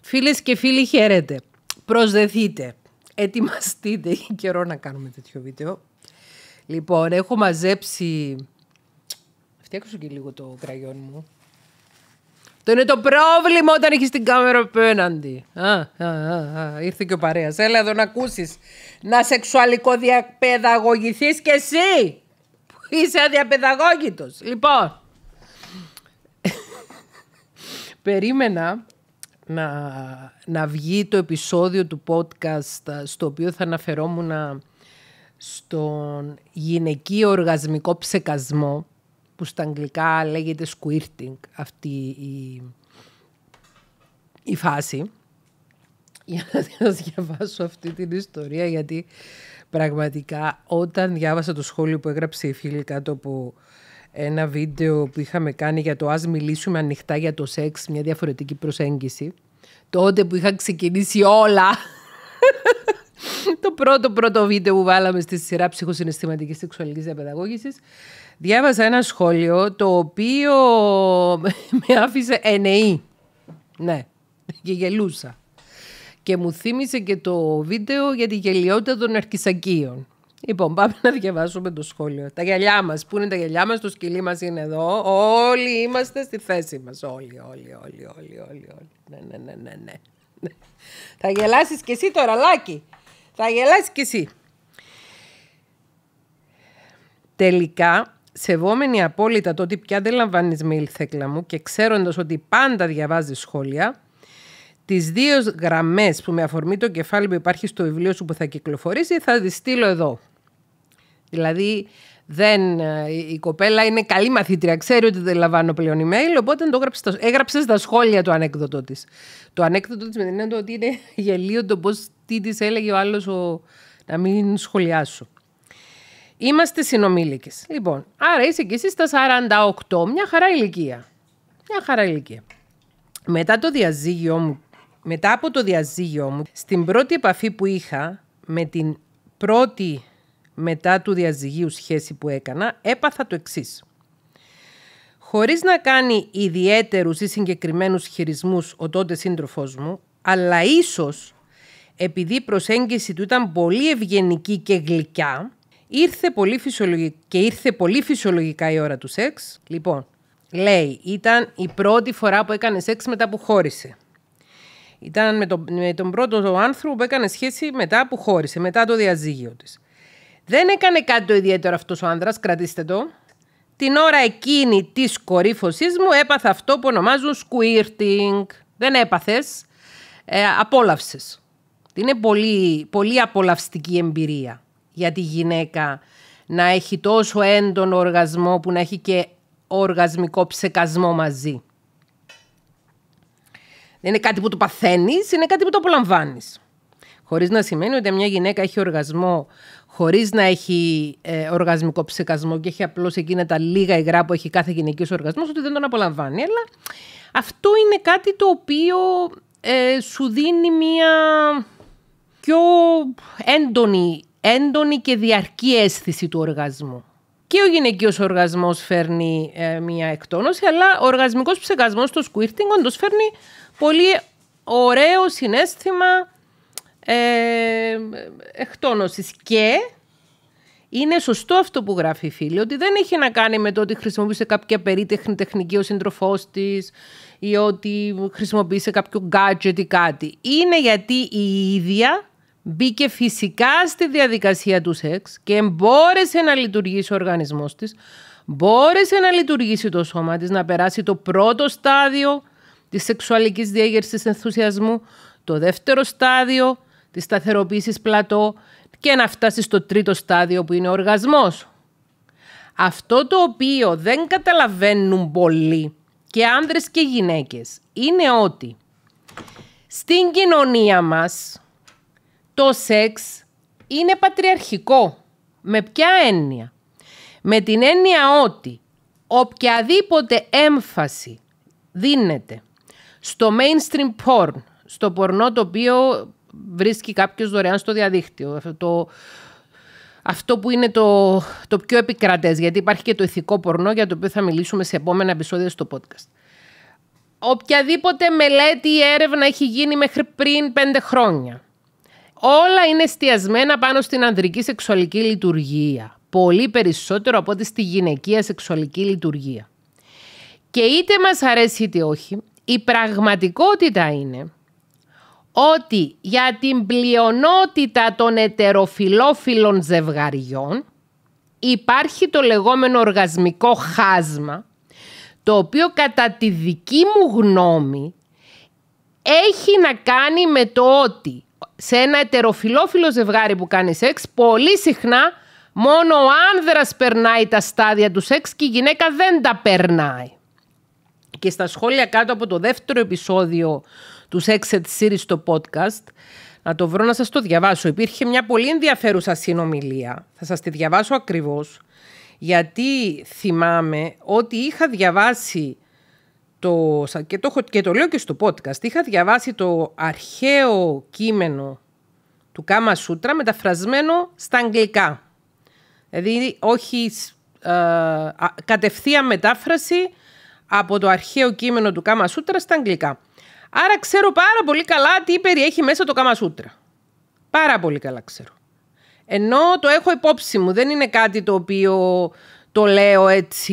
Φίλες και φίλοι, χαίρετε. Προσδεθείτε. Ετοιμαστείτε. Έχει καιρό να κάνουμε τέτοιο βίντεο. Λοιπόν, έχω μαζέψει. Φτιάξω και λίγο το κραγιόν μου. Το είναι το πρόβλημα όταν έχεις την κάμερα απέναντι. Α, α, α, Ήρθε και ο παρέας. Έλα εδώ να ακούσεις. Να σεξουαλικό διαπαιδαγωγηθεί κι εσύ. Που είσαι αδιαπαιδαγώγητος. Λοιπόν. Περίμενα να, να βγει το επεισόδιο του podcast ε, στο οποίο θα αναφερόμουν ε, στον γυναικείο οργασμικό ψεκασμό που στα αγγλικά λέγεται squirting αυτή η, η φάση για να σας διαβάσω αυτή την ιστορία γιατί πραγματικά όταν διάβασα το σχόλιο που έγραψε η φίλη κάτω από ένα βίντεο που είχαμε κάνει για το «Ας μιλήσουμε ανοιχτά για το σεξ», μια διαφορετική προσέγγιση. Τότε που είχα ξεκινήσει όλα. το πρώτο πρώτο βίντεο που βάλαμε στη σειρά ψυχοσυναισθηματικής σεξουαλικής διαπαιδαγώγησης. Διάβασα ένα σχόλιο το οποίο με άφησε ενεή. Ναι, και γελούσα. Και μου θύμισε και το βίντεο για τη γελιότητα των αρκισακίων. Λοιπόν, πάμε να διαβάσουμε το σχόλιο. Τα γυαλιά μας. Πού είναι τα γυαλιά μας, το σκυλί μας είναι εδώ. Όλοι είμαστε στη θέση μας. Όλοι, όλοι, όλοι, όλοι, όλοι. Ναι, ναι, ναι, ναι, ναι. Θα γελάσεις κι εσύ τώρα, Λάκη. Θα γελάσεις κι εσύ. Τελικά, σεβόμενη απόλυτα το ότι πια δεν λαμβάνεις mail θέκλα μου και ξέροντας ότι πάντα διαβάζεις σχόλια, τις δύο γραμμές που με αφορμή το κεφάλι που υπάρχει στο βιβλίο σου που θα κυκλοφορήσει θα τις στείλω εδώ. Δηλαδή δεν, ε, η κοπέλα είναι καλή μαθήτρια, ξέρει ότι δεν λαμβάνω πλέον email, οπότε το έγραψε, έγραψες στα σχόλια το ανέκδοτο της. Το ανέκδοτο της με την έννοια ότι είναι γελίο το πώς τι της έλεγε ο άλλος να μην σχολιάσω. Είμαστε συνομήλικες. Λοιπόν, άρα είσαι και εσύ στα 48, μια χαρά ηλικία. Μια χαρά ηλικία. Μετά το διαζύγιο μου, μετά από το διαζύγιο μου, στην πρώτη επαφή που είχα με την πρώτη μετά του διαζυγίου σχέση που έκανα, έπαθα το εξής. Χωρίς να κάνει ιδιαίτερους ή συγκεκριμένους χειρισμούς ο τότε σύντροφός μου, αλλά ίσως επειδή η προσέγγιση του ήταν πολύ ευγενική και γλυκιά, ήρθε πολύ και ήρθε πολύ φυσιολογικά η ώρα του σεξ. Λοιπόν, λέει, ήταν η πρώτη φορά που έκανε σεξ μετά που χώρισε. Ήταν με τον, με τον πρώτο άνθρωπο που έκανε σχέση μετά που χώρισε, μετά το διαζύγιο της. Δεν έκανε κάτι το ιδιαίτερο αυτός ο άνδρας, κρατήστε το. Την ώρα εκείνη της κορύφωσής μου έπαθε αυτό που ονομάζουν squirting. Δεν έπαθες. Ε, Απόλαυσες. Είναι πολύ, πολύ απολαυστική εμπειρία για τη γυναίκα να έχει τόσο έντονο οργασμό που να έχει και οργασμικό ψεκασμό μαζί. Δεν είναι κάτι που το παθαίνεις, είναι κάτι που το απολαμβάνεις. Χωρίς να σημαίνει ότι μια γυναίκα έχει οργασμό χωρίς να έχει ε, οργασμικό ψεκασμό και έχει απλώς εκείνα τα λίγα υγρά που έχει κάθε γυναικείος οργασμός, ότι δεν τον απολαμβάνει. Αλλά αυτό είναι κάτι το οποίο ε, σου δίνει μια πιο έντονη, έντονη και διαρκή αίσθηση του οργασμού. Και ο γυναικείος οργασμός φέρνει ε, μια εκτόνωση, αλλά ο οργασμικός ψεκασμός το squirting όντως φέρνει πολύ ωραίο συνέστημα ε, Και είναι σωστό αυτό που γράφει η φίλη, ότι δεν έχει να κάνει με το ότι χρησιμοποιήσε κάποια περίτεχνη τεχνική ο σύντροφός της ή ότι χρησιμοποίησε κάποιο gadget ή κάτι. Είναι γιατί η ίδια μπήκε φυσικά στη διαδικασία του σεξ και μπόρεσε να λειτουργήσει ο οργανισμός της, μπόρεσε να λειτουργήσει το σώμα της, να περάσει το πρώτο στάδιο της σεξουαλικής διέγερσης ενθουσιασμού, το δεύτερο στάδιο Της σταθεροποίησης πλατό και να φτάσει στο τρίτο στάδιο που είναι ο οργασμός. Αυτό το οποίο δεν καταλαβαίνουν πολλοί και άνδρες και γυναίκες είναι ότι στην κοινωνία μας το σεξ είναι πατριαρχικό. Με ποια έννοια. Με την έννοια ότι οποιαδήποτε έμφαση δίνεται στο mainstream porn, στο πορνό το οποίο βρίσκει κάποιος δωρεάν στο διαδίκτυο. Αυτό, το, αυτό που είναι το, το πιο επικρατές, γιατί υπάρχει και το ηθικό πορνό για το οποίο θα μιλήσουμε σε επόμενα επεισόδια στο podcast. Οποιαδήποτε μελέτη ή έρευνα έχει γίνει μέχρι πριν πέντε χρόνια. Όλα είναι εστιασμένα πάνω στην ανδρική σεξουαλική λειτουργία. Πολύ περισσότερο από ότι στη γυναικεία σεξουαλική λειτουργία. Και είτε μας αρέσει είτε όχι, η πραγματικότητα είναι ότι για την πλειονότητα των ετεροφιλόφιλων ζευγαριών υπάρχει το λεγόμενο οργασμικό χάσμα, το οποίο κατά τη δική μου γνώμη έχει να κάνει με το ότι σε ένα ετεροφιλόφιλο ζευγάρι που κάνει σεξ, πολύ συχνά μόνο ο άνδρας περνάει τα στάδια του σεξ και η γυναίκα δεν τα περνάει. Και στα σχόλια κάτω από το δεύτερο επεισόδιο τους Exit Series στο podcast. Να το βρω να σας το διαβάσω. Υπήρχε μια πολύ ενδιαφέρουσα συνομιλία. Θα σας τη διαβάσω ακριβώς. Γιατί θυμάμαι ότι είχα διαβάσει το, και, το, λέω και στο podcast, είχα διαβάσει το αρχαίο κείμενο του Κάμα Σούτρα μεταφρασμένο στα αγγλικά. Δηλαδή όχι ε, κατευθείαν μετάφραση από το αρχαίο κείμενο του Κάμα Σούτρα στα αγγλικά. Άρα ξέρω πάρα πολύ καλά τι περιέχει μέσα το καμασούτρα. Πάρα πολύ καλά ξέρω. Ενώ το έχω υπόψη μου, δεν είναι κάτι το οποίο το λέω έτσι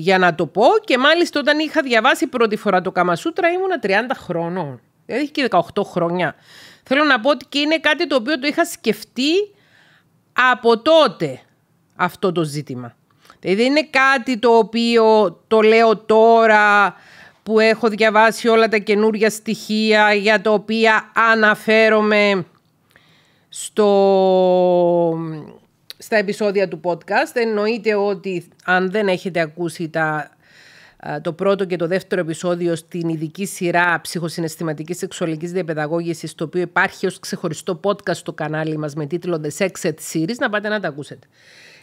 για να το πω και μάλιστα όταν είχα διαβάσει πρώτη φορά το Καμασούτρα ήμουνα 30 χρονών. έχει και 18 χρόνια. Θέλω να πω ότι και είναι κάτι το οποίο το είχα σκεφτεί από τότε αυτό το ζήτημα. Δηλαδή δεν είναι κάτι το οποίο το λέω τώρα που έχω διαβάσει όλα τα καινούργια στοιχεία για τα οποία αναφέρομαι στο, στα επεισόδια του podcast. Εννοείται ότι αν δεν έχετε ακούσει τα, το πρώτο και το δεύτερο επεισόδιο στην ειδική σειρά ψυχοσυναισθηματικής σεξουαλικής διαπαιδαγώγησης, το οποίο υπάρχει ως ξεχωριστό podcast στο κανάλι μας με τίτλο The Sex Ed Series, να πάτε να τα ακούσετε.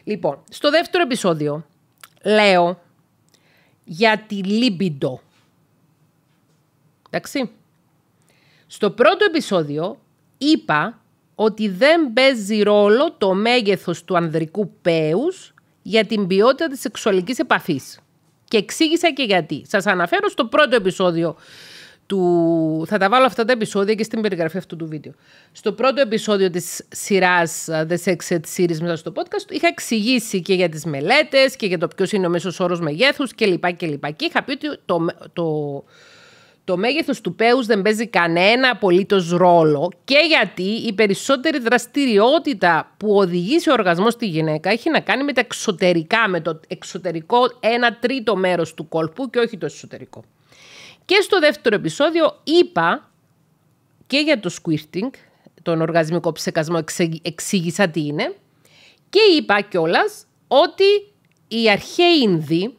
Λοιπόν, στο δεύτερο επεισόδιο λέω για τη λίμπιντο. Εντάξει. Στο πρώτο επεισόδιο είπα ότι δεν παίζει ρόλο το μέγεθος του ανδρικού πέους για την ποιότητα της σεξουαλικής επαφής. Και εξήγησα και γιατί. Σας αναφέρω στο πρώτο επεισόδιο του... Θα τα βάλω αυτά τα επεισόδια και στην περιγραφή αυτού του βίντεο. Στο πρώτο επεισόδιο της σειράς ε, The Sex Ed Series μετά στο podcast είχα εξηγήσει και για τις μελέτες και για το ποιος είναι ο μέσος όρος μεγέθους κλπ. Και, και, και είχα πει ότι το, το το μέγεθος του πέους δεν παίζει κανένα απολύτως ρόλο και γιατί η περισσότερη δραστηριότητα που οδηγεί σε οργασμό στη γυναίκα έχει να κάνει με τα εξωτερικά, με το εξωτερικό ένα τρίτο μέρος του κόλπου και όχι το εσωτερικό. Και στο δεύτερο επεισόδιο είπα και για το squirting, τον οργασμικό ψεκασμό, εξήγησα τι είναι, και είπα κιόλας ότι οι αρχαίοι Ινδοί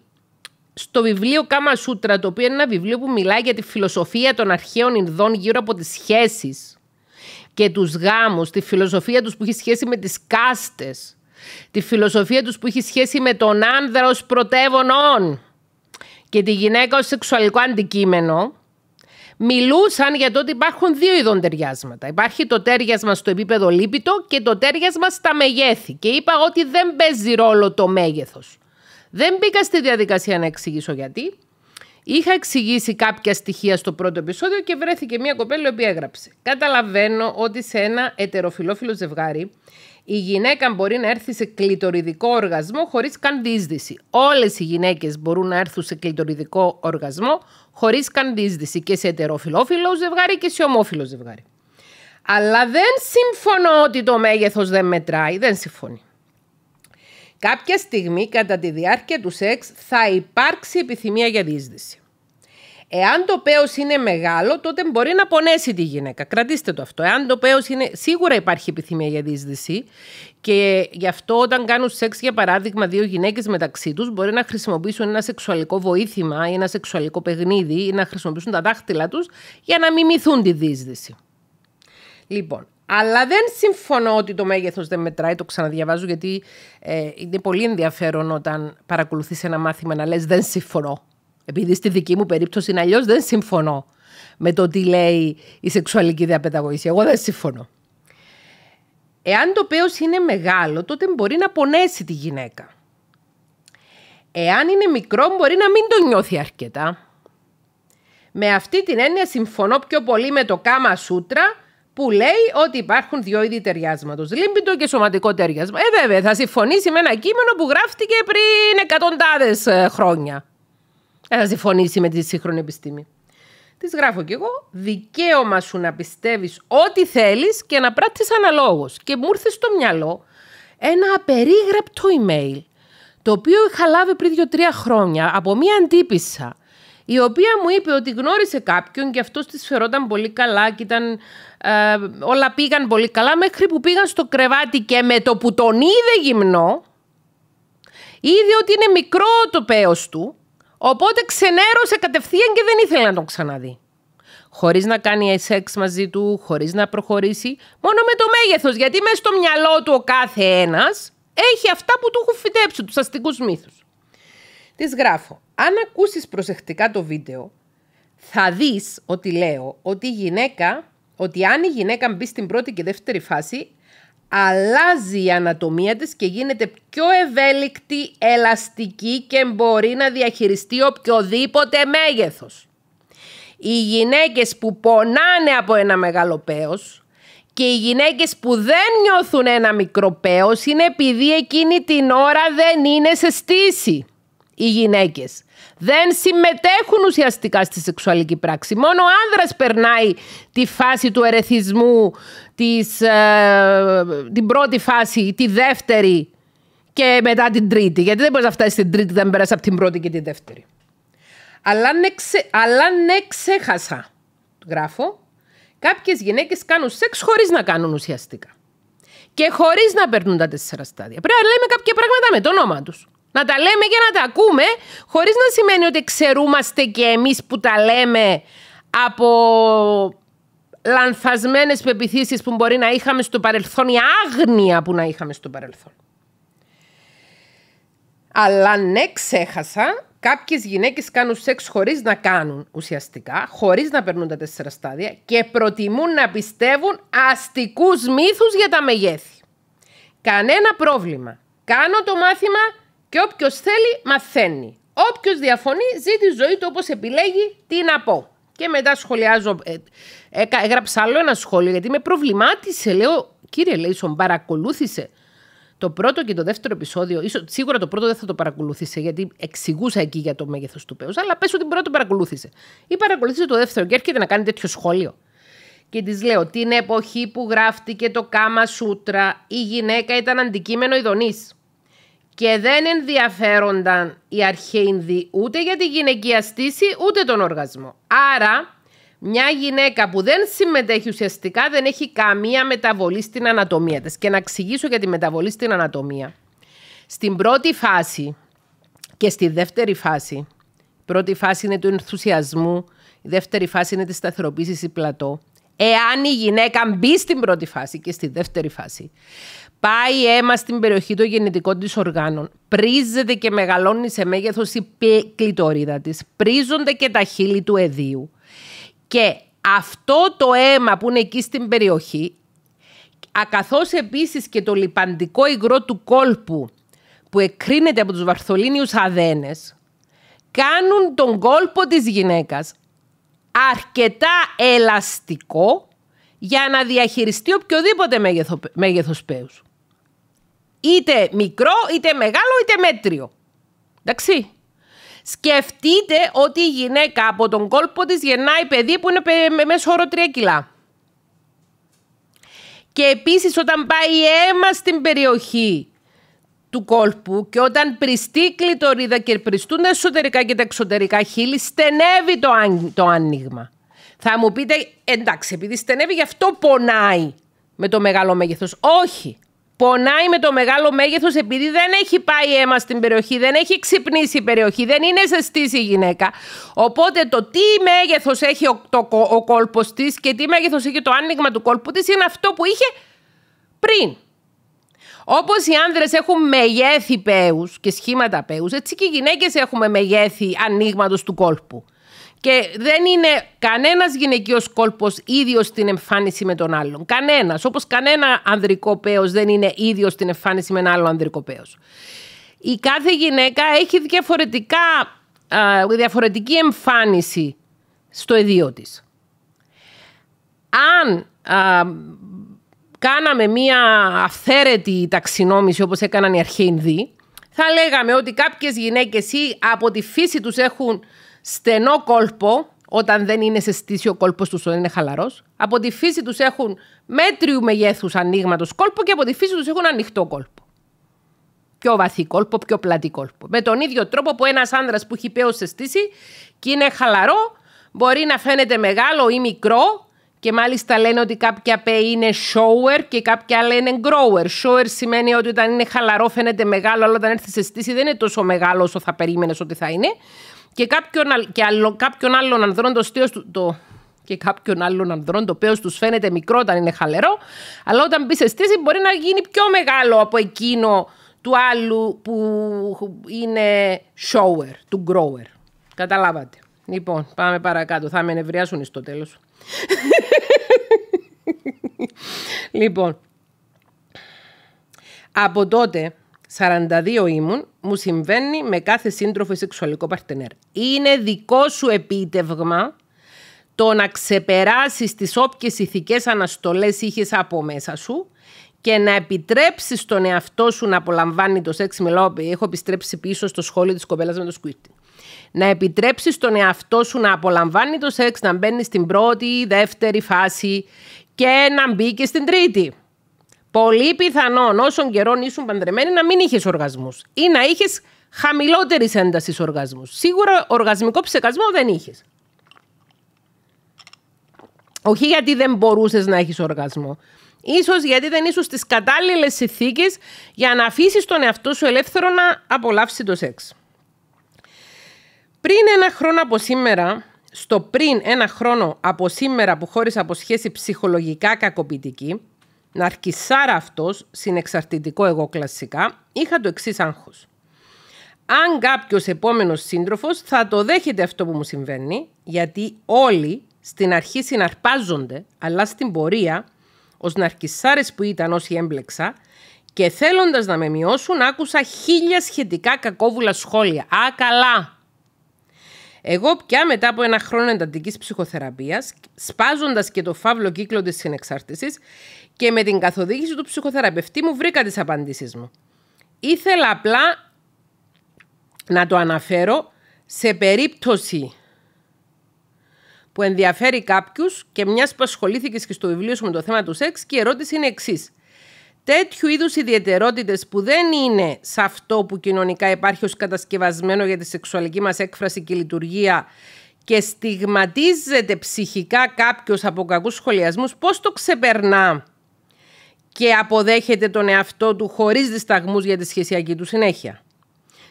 στο βιβλίο Κάμα Σούτρα, το οποίο είναι ένα βιβλίο που μιλάει για τη φιλοσοφία των αρχαίων Ινδών γύρω από τις σχέσεις και τους γάμους, τη φιλοσοφία τους που έχει σχέση με τις κάστες, τη φιλοσοφία τους που έχει σχέση με τον άνδρα ως πρωτεύωνον και τη γυναίκα ως σεξουαλικό αντικείμενο, μιλούσαν για το ότι υπάρχουν δύο ειδών ταιριάσματα. Υπάρχει το τέριασμα στο επίπεδο λύπητο και το τέριασμα στα μεγέθη. Και είπα ότι δεν παίζει ρόλο το μέγεθος. Δεν μπήκα στη διαδικασία να εξηγήσω γιατί. Είχα εξηγήσει κάποια στοιχεία στο πρώτο επεισόδιο και βρέθηκε μια κοπέλα που έγραψε. Καταλαβαίνω ότι σε ένα ετεροφιλόφιλο ζευγάρι η γυναίκα μπορεί να έρθει σε κλειτοριδικό οργασμό χωρίς καν Όλε Όλες οι γυναίκες μπορούν να έρθουν σε κλειτοριδικό οργασμό χωρίς καν και σε ετεροφιλόφιλο ζευγάρι και σε ομόφιλο ζευγάρι. Αλλά δεν συμφωνώ ότι το μέγεθος δεν μετράει, δεν συμφωνεί. Κάποια στιγμή κατά τη διάρκεια του σεξ θα υπάρξει επιθυμία για δίσδυση. Εάν το πέος είναι μεγάλο, τότε μπορεί να πονέσει τη γυναίκα. Κρατήστε το αυτό. Εάν το πέος είναι... Σίγουρα υπάρχει επιθυμία για δίσδυση. και γι' αυτό όταν κάνουν σεξ, για παράδειγμα, δύο γυναίκες μεταξύ τους μπορεί να χρησιμοποιήσουν ένα σεξουαλικό βοήθημα ή ένα σεξουαλικό παιχνίδι ή να χρησιμοποιήσουν τα δάχτυλα τους για να μιμηθούν τη δίσδυση. Λοιπόν, αλλά δεν συμφωνώ ότι το μέγεθος δεν μετράει. Το ξαναδιαβάζω γιατί ε, είναι πολύ ενδιαφέρον όταν παρακολουθείς ένα μάθημα να λες Δεν συμφωνώ. Επειδή στη δική μου περίπτωση είναι αλλιώς, δεν συμφωνώ με το τι λέει η σεξουαλική διαπαιδαγωγήση. Εγώ δεν συμφωνώ. Εάν το πέος είναι μεγάλο, τότε μπορεί να πονέσει τη γυναίκα. Εάν είναι μικρό, μπορεί να μην το νιώθει αρκετά. Με αυτή την έννοια συμφωνώ πιο πολύ με το κάμα σούτρα που λέει ότι υπάρχουν δύο είδη ταιριάσματος. Λίμπιντο και σωματικό ταιριάσμα. Ε, βέβαια, θα συμφωνήσει με ένα κείμενο που γράφτηκε πριν εκατοντάδες ε, χρόνια. Ε, θα συμφωνήσει με τη σύγχρονη επιστήμη. Της γράφω κι εγώ. Δικαίωμα σου να πιστεύεις ό,τι θέλεις και να πράττεις αναλόγως. Και μου ήρθε στο μυαλό ένα απερίγραπτο email το οποίο είχα λάβει πριν δύο-τρία χρόνια από μία αντίπισσα η οποία μου είπε ότι γνώρισε κάποιον και αυτός της φερόταν πολύ καλά και ήταν ε, όλα πήγαν πολύ καλά μέχρι που πήγαν στο κρεβάτι και με το που τον είδε γυμνό, είδε ότι είναι μικρό το πέος του, οπότε ξενέρωσε κατευθείαν και δεν ήθελε να τον ξαναδεί. Χωρίς να κάνει σεξ μαζί του, χωρίς να προχωρήσει, μόνο με το μέγεθος, γιατί μέσα στο μυαλό του ο κάθε ένας έχει αυτά που του έχουν φυτέψει, τους αστικούς μύθους. Της γράφω, αν ακούσεις προσεκτικά το βίντεο, θα δεις ότι λέω ότι η γυναίκα ότι αν η γυναίκα μπει στην πρώτη και δεύτερη φάση, αλλάζει η ανατομία της και γίνεται πιο ευέλικτη, ελαστική και μπορεί να διαχειριστεί οποιοδήποτε μέγεθος. Οι γυναίκες που πονάνε από ένα μεγάλο και οι γυναίκες που δεν νιώθουν ένα μικρό είναι επειδή εκείνη την ώρα δεν είναι σε στήση οι γυναίκες. Δεν συμμετέχουν ουσιαστικά στη σεξουαλική πράξη. Μόνο ο άνδρας περνάει τη φάση του ερεθισμού, της, ε, την πρώτη φάση, τη δεύτερη και μετά την τρίτη. Γιατί δεν μπορείς να φτάσεις στην τρίτη, δεν πέρασε από την πρώτη και τη δεύτερη. Αλλά ναι, ξε, αλλά ναι ξέχασα, γράφω, κάποιες γυναίκες κάνουν σεξ χωρίς να κάνουν ουσιαστικά. Και χωρίς να περνούν τα τέσσερα στάδια. Πρέπει να λέμε κάποια πράγματα με το όνομά τους. Να τα λέμε και να τα ακούμε, χωρίς να σημαίνει ότι ξερούμαστε και εμείς που τα λέμε από λανθασμένες πεπιθήσεις που μπορεί να είχαμε στο παρελθόν, η άγνοια που να είχαμε στο παρελθόν. Αλλά ναι, ξέχασα, κάποιες γυναίκες κάνουν σεξ χωρίς να κάνουν ουσιαστικά, χωρίς να περνούν τα τέσσερα στάδια και προτιμούν να πιστεύουν αστικούς μύθους για τα μεγέθη. Κανένα πρόβλημα. Κάνω το μάθημα και όποιος θέλει, μαθαίνει. Όποιος διαφωνεί, ζει τη ζωή του όπως επιλέγει, τι να πω. Και μετά σχολιάζω. Ε, έγραψα άλλο ένα σχόλιο γιατί με προβλημάτισε. Λέω, κύριε Λέισον, παρακολούθησε το πρώτο και το δεύτερο επεισόδιο. Ίσως, σίγουρα το πρώτο δεν θα το παρακολούθησε γιατί εξηγούσα εκεί για το μέγεθος του πέου. Αλλά πες ότι πρώτο παρακολούθησε. Ή παρακολούθησε το δεύτερο και έρχεται να κάνει τέτοιο σχόλιο. Και της λέω, την εποχή που γράφτηκε το Κάμα Σούτρα, η γυναίκα ήταν αντικείμενο ειδονής και δεν ενδιαφέρονταν οι αρχαίοι ούτε για τη γυναικεία στήση ούτε τον οργασμό. Άρα, μια γυναίκα που δεν συμμετέχει ουσιαστικά δεν έχει καμία μεταβολή στην ανατομία της. Και να εξηγήσω για τη μεταβολή στην ανατομία. Στην πρώτη φάση και στη δεύτερη φάση, η πρώτη φάση είναι του ενθουσιασμού, η δεύτερη φάση είναι της σταθεροποίησης ή πλατό. Εάν η γυναίκα μπει στην πρώτη φάση και στη δεύτερη φάση, Πάει αίμα στην περιοχή των γεννητικών της οργάνων. Πρίζεται και μεγαλώνει σε μέγεθος η κλητορίδα της. Πρίζονται και τα χείλη του εδίου. Και αυτό το αίμα που είναι εκεί στην περιοχή, ακαθώς επίσης και το λιπαντικό υγρό του κόλπου που εκρίνεται από τους βαρθολίνιους αδένες, κάνουν τον κόλπο της γυναίκας αρκετά ελαστικό για να διαχειριστεί οποιοδήποτε μέγεθο, μέγεθος Είτε μικρό, είτε μεγάλο, είτε μέτριο. Εντάξει. Σκεφτείτε ότι η γυναίκα από τον κόλπο της γεννάει παιδί που είναι μέσο όρο 3 κιλά. Και επίσης όταν πάει αίμα στην περιοχή του κόλπου και όταν πριστεί κλειτορίδα και πριστούν τα εσωτερικά και τα εξωτερικά χείλη, στενεύει το, το άνοιγμα. Θα μου πείτε, εντάξει, επειδή στενεύει γι' αυτό πονάει με το μεγάλο μέγεθος. Όχι πονάει με το μεγάλο μέγεθος επειδή δεν έχει πάει αίμα στην περιοχή, δεν έχει ξυπνήσει η περιοχή, δεν είναι ζεστής η γυναίκα. Οπότε το τι μέγεθος έχει ο, το, ο κόλπος της και τι μέγεθος έχει το άνοιγμα του κόλπου της είναι αυτό που είχε πριν. Όπως οι άνδρες έχουν μεγέθη παίου και σχήματα παίου, έτσι και οι γυναίκες έχουμε μεγέθη ανοίγματος του κόλπου. Και δεν είναι κανένας γυναικείος κόλπος ίδιος στην εμφάνιση με τον άλλον. Κανένας. Όπως κανένα ανδρικό παίο δεν είναι ίδιος στην εμφάνιση με ένα άλλο ανδρικό παίο. Η κάθε γυναίκα έχει διαφορετικά, διαφορετική εμφάνιση στο ιδίο της. Αν κάναμε μία αυθαίρετη ταξινόμηση όπως έκαναν οι αρχαίοι Ινδοί, θα λέγαμε ότι κάποιες γυναίκες ή από τη φύση τους έχουν στενό κόλπο, όταν δεν είναι σε στήσιο κόλπο του, όταν είναι χαλαρός. Από τη φύση τους έχουν μέτριου μεγέθους ανοίγματος κόλπο και από τη φύση τους έχουν ανοιχτό κόλπο. Πιο βαθύ κόλπο, πιο πλατή κόλπο. Με τον ίδιο τρόπο που ένας άνδρας που έχει πέω σε στήση και είναι χαλαρό, μπορεί να φαίνεται μεγάλο ή μικρό. Και μάλιστα λένε ότι κάποια πέ είναι shower και κάποια άλλα είναι grower. Shower σημαίνει ότι όταν είναι χαλαρό φαίνεται μεγάλο, αλλά όταν έρθει σε στήση δεν είναι τόσο μεγάλο όσο θα περίμενες ότι θα είναι και κάποιον, και άλλο, κάποιον άλλον ανδρών το στείο του... Το, και κάποιον άλλον ανδρών, το οποίο τους φαίνεται μικρό όταν είναι χαλερό, αλλά όταν μπεις σε στήση μπορεί να γίνει πιο μεγάλο από εκείνο του άλλου που είναι shower, του grower. Καταλάβατε. Λοιπόν, πάμε παρακάτω. Θα με ενευριάσουν στο τέλος. λοιπόν, από τότε 42 ήμουν, μου συμβαίνει με κάθε σύντροφο ή σεξουαλικό παρτενέρ. Είναι δικό σου επίτευγμα το να ξεπεράσεις τις όποιες ηθικές αναστολές είχες από μέσα σου και να επιτρέψεις τον εαυτό σου να απολαμβάνει το σεξ. Μιλάω, έχω επιστρέψει πίσω στο σχόλιο της κοπέλας με το σκουίρτι. Να επιτρέψεις τον εαυτό σου να απολαμβάνει το σεξ, να μπαίνει στην πρώτη, δεύτερη φάση και να μπει και στην τρίτη. Πολύ πιθανόν όσων καιρών ήσουν παντρεμένοι να μην είχες οργασμούς ή να είχες χαμηλότερης έντασης οργασμούς. Σίγουρα οργασμικό ψεκασμό δεν είχες. Όχι γιατί δεν μπορούσες να έχεις οργασμό. Ίσως γιατί δεν ήσουν στις κατάλληλες συνθήκες για να αφήσεις τον εαυτό σου ελεύθερο να απολαύσει το σεξ. Πριν ένα χρόνο από σήμερα, στο πριν ένα χρόνο από σήμερα που χώρισα από σχέση ψυχολογικά κακοποιητική, ναρκισάρα αυτός συνεξαρτητικό εγώ κλασικά, είχα το εξής άγχος. Αν κάποιος επόμενος σύντροφος, θα το δέχεται αυτό που μου συμβαίνει, γιατί όλοι στην αρχή συναρπάζονται, αλλά στην πορεία, ως ναρκισάρε που ήταν όσοι έμπλεξα, και θέλοντας να με μειώσουν άκουσα χίλια σχετικά κακόβουλα σχόλια. Α, καλά! Εγώ πια μετά από ένα χρόνο εντατικής ψυχοθεραπείας, σπάζοντας και το φαύλο κύκλο της συνεξάρτησης και με την καθοδήγηση του ψυχοθεραπευτή μου, βρήκα τις απαντήσεις μου. Ήθελα απλά να το αναφέρω σε περίπτωση που ενδιαφέρει κάποιους και μιας που ασχολήθηκες και στο βιβλίο σου με το θέμα του σεξ, και η ερώτηση είναι εξής τέτοιου είδους ιδιαιτερότητες που δεν είναι σε αυτό που κοινωνικά υπάρχει ως κατασκευασμένο για τη σεξουαλική μας έκφραση και λειτουργία και στιγματίζεται ψυχικά κάποιος από κακούς σχολιασμούς, πώς το ξεπερνά και αποδέχεται τον εαυτό του χωρίς δισταγμούς για τη σχεσιακή του συνέχεια.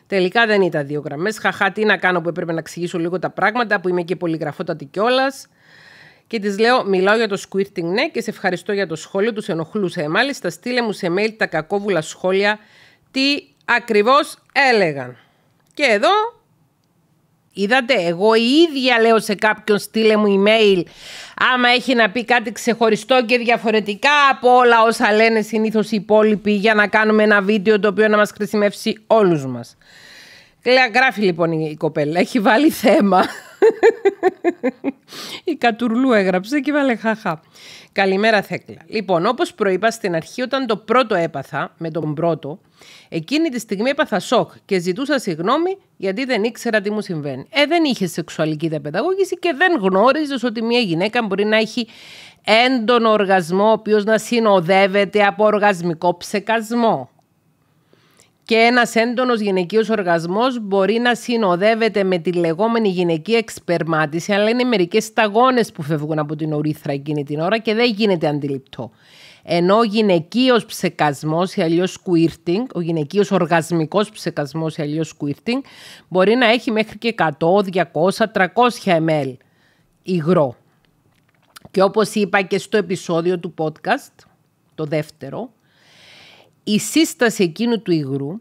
Τελικά δεν ήταν δύο γραμμές. Χαχά, τι να κάνω που έπρεπε να εξηγήσω λίγο τα πράγματα, που είμαι και πολυγραφότατη κιόλας και της λέω: Μιλάω για το squirting, ναι, και σε ευχαριστώ για το σχόλιο. Τους ενοχλούσε. μάλιστα, στείλε μου σε mail τα κακόβουλα σχόλια τι ακριβώς έλεγαν. Και εδώ Είδατε, εγώ η ίδια λέω σε κάποιον στείλε μου email άμα έχει να πει κάτι ξεχωριστό και διαφορετικά από όλα όσα λένε συνήθως οι υπόλοιποι για να κάνουμε ένα βίντεο το οποίο να μας χρησιμεύσει όλους μας. Γράφει λοιπόν η κοπέλα, έχει βάλει θέμα. Η Κατουρλού έγραψε και βάλε χαχά. Καλημέρα Θέκλα. Λοιπόν, όπως προείπα στην αρχή όταν το πρώτο έπαθα, με τον πρώτο, εκείνη τη στιγμή έπαθα σοκ και ζητούσα συγγνώμη γιατί δεν ήξερα τι μου συμβαίνει. Ε, δεν είχε σεξουαλική διαπαιδαγώγηση και δεν γνώριζες ότι μια γυναίκα μπορεί να έχει έντονο οργασμό ο οποίος να συνοδεύεται από οργασμικό ψεκασμό και ένας έντονος γυναικείος οργασμός μπορεί να συνοδεύεται με τη λεγόμενη γυναική εξπερμάτιση, αλλά είναι μερικές σταγόνες που φεύγουν από την ορίθρα εκείνη την ώρα και δεν γίνεται αντιληπτό. Ενώ ο γυναικείος ψεκασμός ή αλλιώς squirting, ο γυναικείος οργασμικός ψεκασμός ή αλλιώς squirting, μπορεί να έχει μέχρι και 100, 200, 300 ml υγρό. Και όπως είπα και στο επεισόδιο του podcast, το δεύτερο, η σύσταση εκείνου του υγρού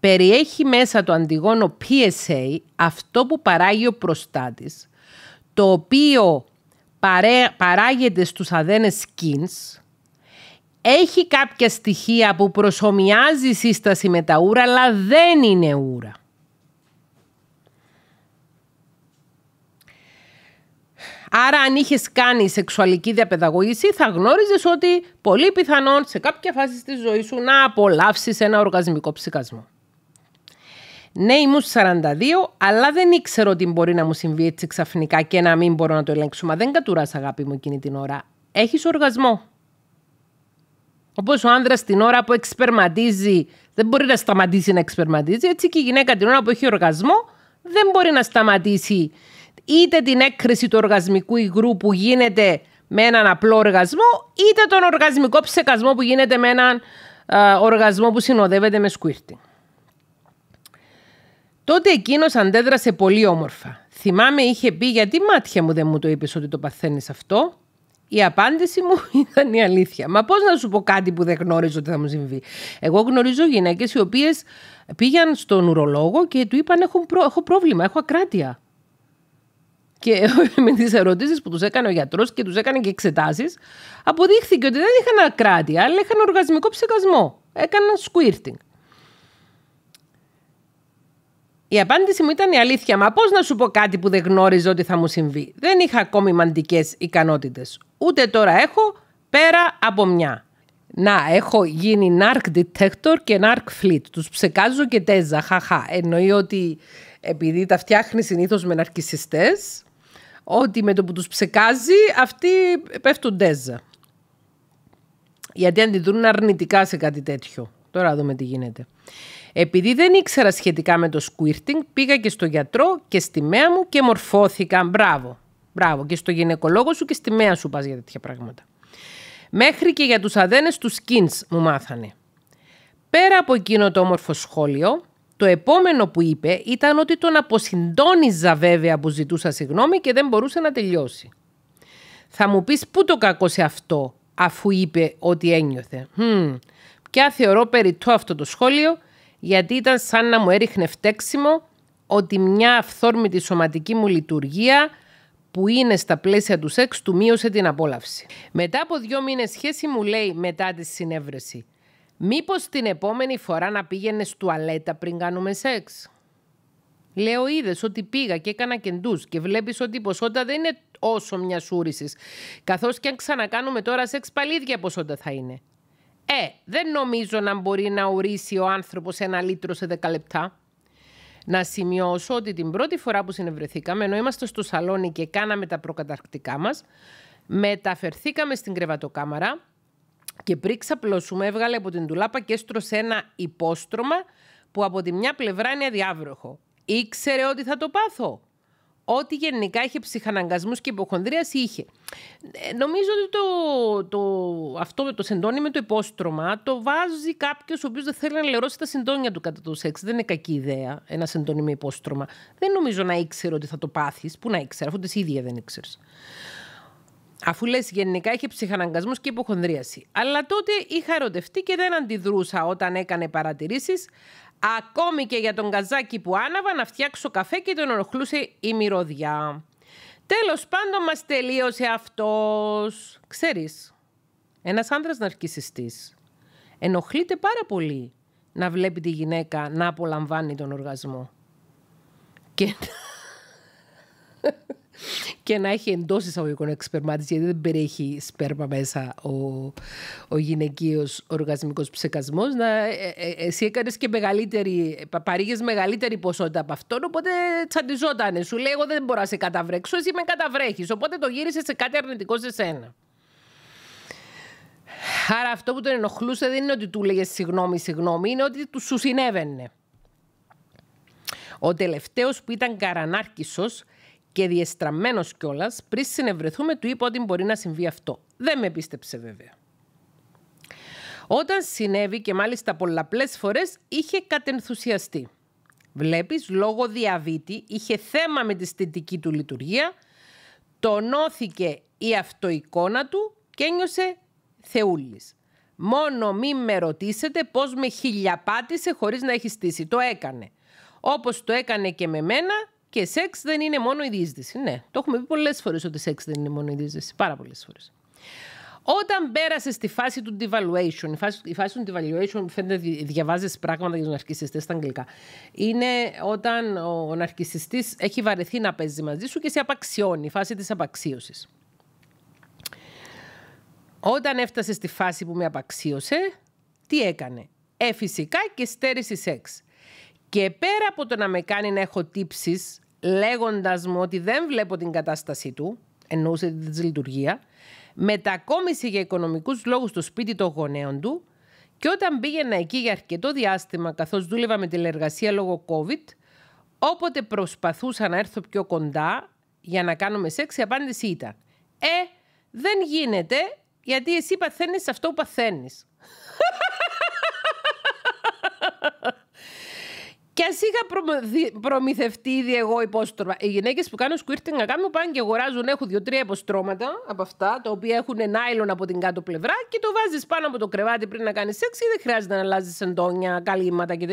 περιέχει μέσα το αντιγόνο PSA, αυτό που παράγει ο προστάτης, το οποίο παράγεται στους αδένες skins, έχει κάποια στοιχεία που προσωμιάζει η σύσταση με τα ούρα, αλλά δεν είναι ούρα. Άρα, αν είχες κάνει σεξουαλική διαπαιδαγώγηση, θα γνώριζες ότι πολύ πιθανόν σε κάποια φάση στη ζωή σου να απολαύσεις ένα οργασμικό ψυχασμό. Ναι, ήμουν 42, αλλά δεν ήξερα ότι μπορεί να μου συμβεί έτσι ξαφνικά και να μην μπορώ να το ελέγξω. Μα δεν κατουράς, αγάπη μου, εκείνη την ώρα. Έχεις οργασμό. Όπως ο άνδρας την ώρα που εξπερματίζει δεν μπορεί να σταματήσει να εξπερματίζει, έτσι και η γυναίκα την ώρα που έχει οργασμό δεν μπορεί να σταματήσει είτε την έκρηση του οργασμικού υγρού που γίνεται με έναν απλό οργασμό, είτε τον οργασμικό ψεκασμό που γίνεται με έναν ε, οργασμό που συνοδεύεται με σκουίρτι. Τότε εκείνος αντέδρασε πολύ όμορφα. Θυμάμαι είχε πει γιατί μάτια μου δεν μου το είπες ότι το παθαίνεις αυτό. Η απάντηση μου ήταν η αλήθεια. Μα πώς να σου πω κάτι που δεν γνώριζα ότι θα μου συμβεί. Εγώ γνωρίζω γυναίκες οι οποίες πήγαν στον ουρολόγο και του είπαν: Έχω, έχω πρόβλημα, έχω ακράτεια. Και με τις ερωτήσεις που τους έκανε ο γιατρός και τους έκανε και εξετάσεις, αποδείχθηκε ότι δεν είχαν ακράτη, αλλά είχαν οργασμικό ψεκασμό. Έκαναν squirting. Η απάντηση μου ήταν η αλήθεια. Μα πώς να σου πω κάτι που δεν γνώριζε ότι θα μου συμβεί. Δεν είχα ακόμη μαντικές ικανότητες. Ούτε τώρα έχω πέρα από μια. Να, έχω γίνει narc detector και narc fleet. Τους ψεκάζω και τέζα, χαχά. Εννοεί ότι επειδή τα φτιάχνει συνήθως με ναρκισιστές, ότι με το που τους ψεκάζει αυτοί πέφτουν τέζα. Γιατί αντιδρούν αρνητικά σε κάτι τέτοιο. Τώρα δούμε τι γίνεται. Επειδή δεν ήξερα σχετικά με το squirting, πήγα και στο γιατρό και στη μέα μου και μορφώθηκα. Μπράβο. Μπράβο. Και στο γυναικολόγο σου και στη μέα σου πας για τέτοια πράγματα. Μέχρι και για τους αδένες τους σκίνς μου μάθανε. Πέρα από εκείνο το όμορφο σχόλιο, το επόμενο που είπε ήταν ότι τον αποσυντόνιζα βέβαια που ζητούσα συγγνώμη και δεν μπορούσε να τελειώσει. Θα μου πεις πού το κακό σε αυτό αφού είπε ότι ένιωθε. Ποια hm. Πια θεωρώ περιττό αυτό το σχόλιο γιατί ήταν σαν να μου έριχνε φταίξιμο ότι μια αυθόρμητη σωματική μου λειτουργία που είναι στα πλαίσια του σεξ του μείωσε την απόλαυση. Μετά από δύο μήνες σχέση μου λέει μετά τη συνέβρεση Μήπως την επόμενη φορά να πήγαινες τουαλέτα πριν κάνουμε σεξ. Λέω, είδες ότι πήγα και έκανα κεντού και βλέπεις ότι η ποσότητα δεν είναι όσο μια ούρηση. Καθώ και αν ξανακάνουμε τώρα σεξ, πάλι ίδια ποσότητα θα είναι. Ε, δεν νομίζω να μπορεί να ορίσει ο άνθρωπος ένα λίτρο σε 10 λεπτά. Να σημειώσω ότι την πρώτη φορά που συνευρεθήκαμε, ενώ είμαστε στο σαλόνι και κάναμε τα προκαταρκτικά μας, μεταφερθήκαμε στην κρεβατοκάμαρα και πριν ξαπλώσουμε έβγαλε από την τουλάπα και έστρωσε ένα υπόστρωμα που από τη μια πλευρά είναι αδιάβροχο. Ήξερε ότι θα το πάθω. Ό,τι γενικά είχε ψυχαναγκασμούς και υποχονδρίαση είχε. Ε, νομίζω ότι το, το, αυτό το σεντόνι με το υπόστρωμα το βάζει κάποιος ο οποίος δεν θέλει να λερώσει τα συντόνια του κατά το σεξ. Δεν είναι κακή ιδέα ένα σεντόνι με υπόστρωμα. Δεν νομίζω να ήξερε ότι θα το πάθεις. Πού να ήξερε, αφού τη ίδια δεν ήξερες. Αφού λες, γενικά είχε ψυχαναγκασμός και υποχονδρίαση. Αλλά τότε είχα ερωτευτεί και δεν αντιδρούσα όταν έκανε παρατηρήσεις, ακόμη και για τον καζάκι που άναβα να φτιάξω καφέ και τον οροχλούσε η μυρωδιά. Τέλος πάντων, μας τελείωσε αυτός. Ξέρεις, ένας άνδρας ναρκιστή ενοχλείται πάρα πολύ να βλέπει τη γυναίκα να απολαμβάνει τον οργασμό. Και και να έχει εντός εισαγωγικών εξπερμάτιση, γιατί δεν περιέχει σπέρμα μέσα ο, ο γυναικείος οργασμικός ψεκασμός. Να, ε, ε, εσύ έκανες και μεγαλύτερη, παρήγες μεγαλύτερη ποσότητα από αυτόν, οπότε τσαντιζόταν. Σου λέει: Εγώ δεν μπορώ να σε καταβρέξω, εσύ με καταβρέχεις. Οπότε το γύρισε σε κάτι αρνητικό σε σένα. Άρα αυτό που τον ενοχλούσε δεν είναι ότι του έλεγε συγγνώμη, συγγνώμη, είναι ότι του σου συνέβαινε. Ο τελευταίος που ήταν καρανάρκησος και διεστραμμένος κιόλας πριν συνευρεθούμε, του είπα ότι μπορεί να συμβεί αυτό. Δεν με πίστεψε βέβαια. Όταν συνέβη και μάλιστα πολλαπλές φορές είχε κατενθουσιαστεί. Βλέπεις, λόγω διαβήτη είχε θέμα με τη στιτική του λειτουργία, τονώθηκε η αυτοεικόνα του και ένιωσε θεούλης. Μόνο μη με ρωτήσετε πώς με χιλιαπάτησε χωρίς να έχει στήσει. Το έκανε. Όπως το έκανε και με μένα και σεξ δεν είναι μόνο η διείσδυση. Ναι, το έχουμε πει πολλές φορές ότι σεξ δεν είναι μόνο η διείσδυση. Πάρα πολλές φορές. Όταν πέρασες στη φάση του devaluation, η φάση, η φάση του devaluation φαίνεται ότι διαβάζεις πράγματα για τους ναρκιστέ στα αγγλικά. Είναι όταν ο, ο ναρκιστή έχει βαρεθεί να παίζει μαζί σου και σε απαξιώνει, η φάση της απαξίωσης. Όταν έφτασες στη φάση που με απαξίωσε, τι έκανε. Ε, φυσικά και στέρηση σεξ. Και πέρα από το να με κάνει να έχω τύψεις Λέγοντας μου ότι δεν βλέπω την κατάστασή του, εννοούσε τη δυσλειτουργία, μετακόμισε για οικονομικούς λόγους στο σπίτι των γονέων του και όταν πήγαινα εκεί για αρκετό διάστημα καθώς δούλευα με τηλεργασία λόγω COVID, όποτε προσπαθούσα να έρθω πιο κοντά για να κάνουμε σεξ, η απάντηση ήταν «Ε, δεν γίνεται γιατί εσύ παθαίνεις αυτό που Και ας είχα προμηθευτεί ήδη εγώ υπόστρωμα. Οι γυναίκες που κάνουν squirting να κάνουν πάνε και αγοράζουν, έχουν δύο-τρία υποστρώματα από αυτά, τα οποία έχουν νάιλον από την κάτω πλευρά και το βάζεις πάνω από το κρεβάτι πριν να κάνεις σεξ ή δεν χρειάζεται να αλλάζεις εντόνια, καλύματα και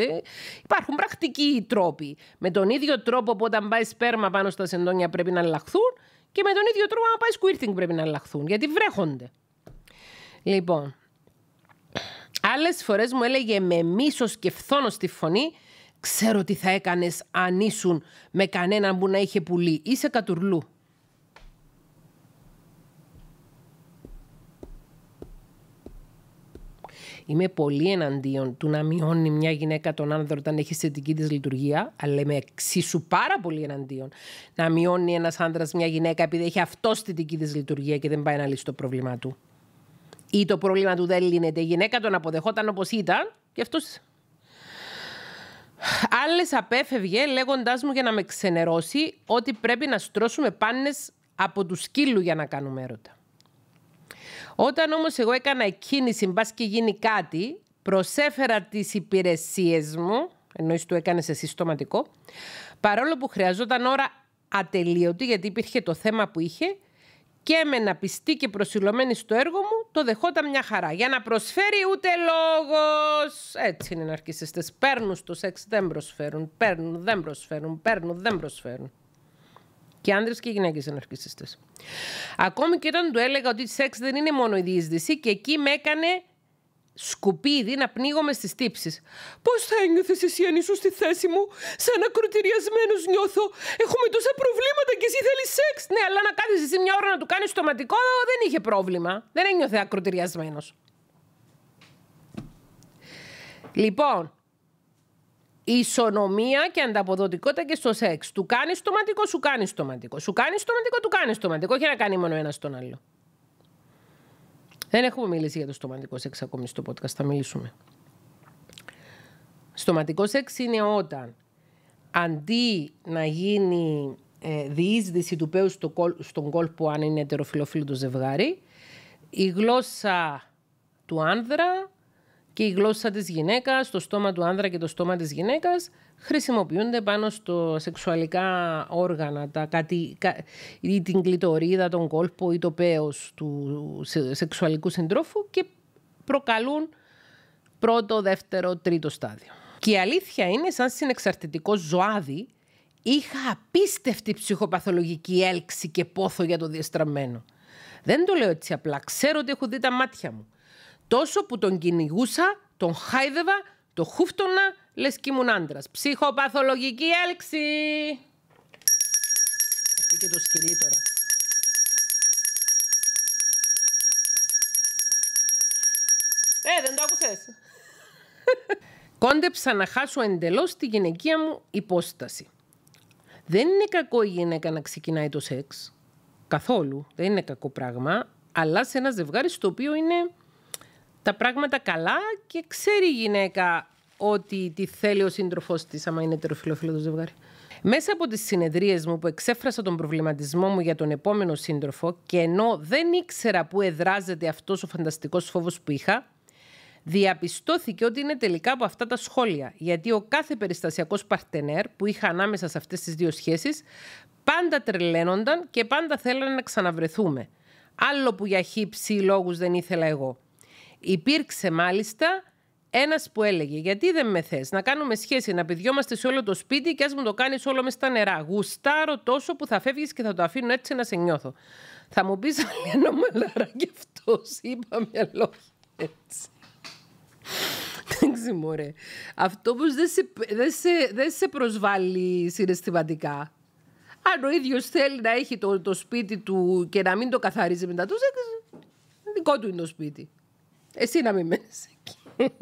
Υπάρχουν πρακτικοί τρόποι. Με τον ίδιο τρόπο που όταν πάει σπέρμα πάνω στα σεντόνια πρέπει να αλλάχθουν και με τον ίδιο τρόπο όταν πάει squirting πρέπει να αλλάχθουν γιατί βρέχονται. Λοιπόν, άλλες φορές μου έλεγε με μίσος και φθόνος στη φωνή ξέρω τι θα έκανες αν ήσουν με κανέναν που να είχε πουλί. Είσαι κατουρλού. Είμαι πολύ εναντίον του να μειώνει μια γυναίκα τον άνδρα όταν έχει θετική τη λειτουργία, αλλά είμαι εξίσου πάρα πολύ εναντίον να μειώνει ένας άνδρας μια γυναίκα επειδή έχει αυτό θετική τη λειτουργία και δεν πάει να λύσει το πρόβλημά του. Ή το πρόβλημα του δεν λύνεται. Η γυναίκα τον αποδεχόταν όπως ήταν και αυτός Άλλες απέφευγε λέγοντάς μου για να με ξενερώσει ότι πρέπει να στρώσουμε πάνες από τους σκύλου για να κάνουμε έρωτα. Όταν όμως εγώ έκανα εκείνη μπα και γίνει κάτι, προσέφερα τις υπηρεσίες μου, ενώ το έκανες σε στοματικό, παρόλο που χρειαζόταν ώρα ατελείωτη, γιατί υπήρχε το θέμα που είχε, και με να πιστή και προσιλωμένη στο έργο μου, το δεχόταν μια χαρά. Για να προσφέρει ούτε λόγος. Έτσι είναι οι ναρκιστέ. Παίρνουν στο σεξ, δεν προσφέρουν. Παίρνουν, δεν προσφέρουν. Παίρνουν, δεν προσφέρουν. Και άντρες και γυναίκες είναι Ακόμη και όταν του έλεγα ότι σεξ δεν είναι μόνο η διείσδυση, και εκεί με έκανε σκουπίδι να πνίγομαι στις τύψεις. Πώς θα ένιωθες εσύ αν είσαι στη θέση μου, σαν ακροτηριασμένος νιώθω. Έχουμε τόσα προβλήματα και εσύ θέλεις σεξ. Ναι, αλλά να κάθεσαι εσύ μια ώρα να του κάνεις στοματικό δεν είχε πρόβλημα. Δεν ένιωθε ακροτηριασμένος. Λοιπόν, ισονομία και ανταποδοτικότητα και στο σεξ. Του κάνεις στοματικό, σου κάνεις στοματικό. Σου κάνεις στοματικό, του κάνεις στοματικό. Όχι να κάνει μόνο ένας τον άλλο. Δεν έχουμε μιλήσει για το στοματικό σεξ ακόμη στο podcast, θα μιλήσουμε. Στοματικό σεξ είναι όταν αντί να γίνει ε, διείσδυση του πέους στο κόλ, στον κόλπο αν είναι ετεροφιλοφίλο το ζευγάρι, η γλώσσα του άνδρα και η γλώσσα της γυναίκας, το στόμα του άνδρα και το στόμα της γυναίκας χρησιμοποιούνται πάνω στο σεξουαλικά όργανα, τα κατη, ή την κλειτορίδα, τον κόλπο ή το πέος του σεξουαλικού συντρόφου και προκαλούν πρώτο, δεύτερο, τρίτο στάδιο. Και η αλήθεια είναι σαν συνεξαρτητικό ζωάδι είχα απίστευτη ψυχοπαθολογική έλξη και πόθο για το διεστραμμένο. Δεν το λέω έτσι απλά. Ξέρω ότι έχω δει τα μάτια μου. Τόσο που τον κυνηγούσα, τον χάιδευα, τον χούφτωνα, λες κι ήμουν άντρας. Ψυχοπαθολογική έλξη! Αυτή και το σκυλί τώρα. Ε, δεν το άκουσες. Κόντεψα να χάσω εντελώς τη γυναικεία μου υπόσταση. Δεν είναι κακό η γυναίκα να ξεκινάει το σεξ. Καθόλου. Δεν είναι κακό πράγμα. Αλλά σε ένα ζευγάρι στο οποίο είναι τα πράγματα καλά και ξέρει η γυναίκα ότι τη θέλει ο σύντροφός της, άμα είναι τεροφιλόφιλο το ζευγάρι. Μέσα από τις συνεδρίες μου που εξέφρασα τον προβληματισμό μου για τον επόμενο σύντροφο και ενώ δεν ήξερα πού εδράζεται αυτός ο φανταστικός φόβος που είχα, διαπιστώθηκε ότι είναι τελικά από αυτά τα σχόλια. Γιατί ο κάθε περιστασιακός παρτενέρ που είχα ανάμεσα σε αυτές τις δύο σχέσεις πάντα τρελαίνονταν και πάντα θέλανε να ξαναβρεθούμε. Άλλο που για χύψη λόγους δεν ήθελα εγώ. Υπήρξε μάλιστα ένας που έλεγε: Γιατί δεν με θες, να κάνουμε σχέση, να πηδιόμαστε σε όλο το σπίτι και ας μου το κάνεις όλο μες στα νερά. Γουστάρω τόσο που θα φεύγεις και θα το αφήνω έτσι να σε νιώθω. Θα μου πεις, Αλένα Μαλάρα, κι αυτός είπα μια λόγια έτσι. Δεν Αυτό όμως δεν σε, δεν, σε, σε προσβάλλει συναισθηματικά. Αν ο ίδιος θέλει να έχει το, σπίτι του και να μην το καθαρίζει μετά, το δικό του είναι το σπίτι. Εσύ να μην μένεις εκεί.